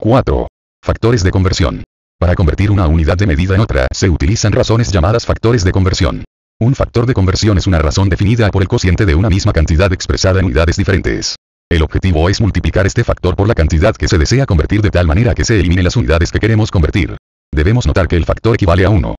4. Factores de conversión. Para convertir una unidad de medida en otra, se utilizan razones llamadas factores de conversión. Un factor de conversión es una razón definida por el cociente de una misma cantidad expresada en unidades diferentes. El objetivo es multiplicar este factor por la cantidad que se desea convertir de tal manera que se eliminen las unidades que queremos convertir. Debemos notar que el factor equivale a 1.